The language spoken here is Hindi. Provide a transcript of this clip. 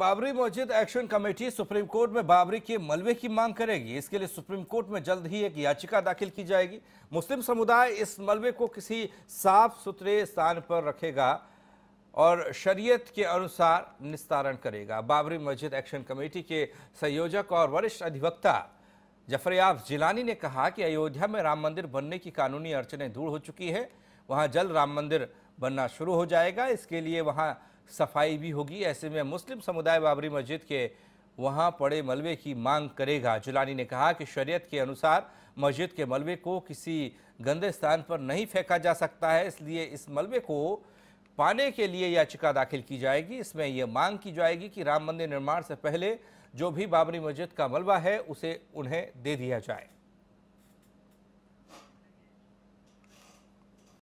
बाबरी मस्जिद एक्शन कमेटी सुप्रीम कोर्ट में बाबरी के मलबे की मांग करेगी इसके लिए सुप्रीम कोर्ट में जल्द ही एक याचिका दाखिल की जाएगी मुस्लिम समुदाय इस मलबे को किसी साफ सुथरे स्थान पर रखेगा और शरीयत के अनुसार निस्तारण करेगा बाबरी मस्जिद एक्शन कमेटी के संयोजक और वरिष्ठ अधिवक्ता जफरयाब जिलानी ने कहा कि अयोध्या में राम मंदिर बनने की कानूनी अड़चने दूर हो चुकी है वहाँ जल्द राम मंदिर बनना शुरू हो जाएगा इसके लिए वहाँ सफाई भी होगी ऐसे में मुस्लिम समुदाय बाबरी मस्जिद के वहां पड़े मलबे की मांग करेगा जुलानी ने कहा कि शरीयत के अनुसार मस्जिद के मलबे को किसी गंदे स्थान पर नहीं फेंका जा सकता है इसलिए इस मलबे को पाने के लिए याचिका दाखिल की जाएगी इसमें यह मांग की जाएगी कि राम मंदिर निर्माण से पहले जो भी बाबरी मस्जिद का मलबा है उसे उन्हें दे दिया जाए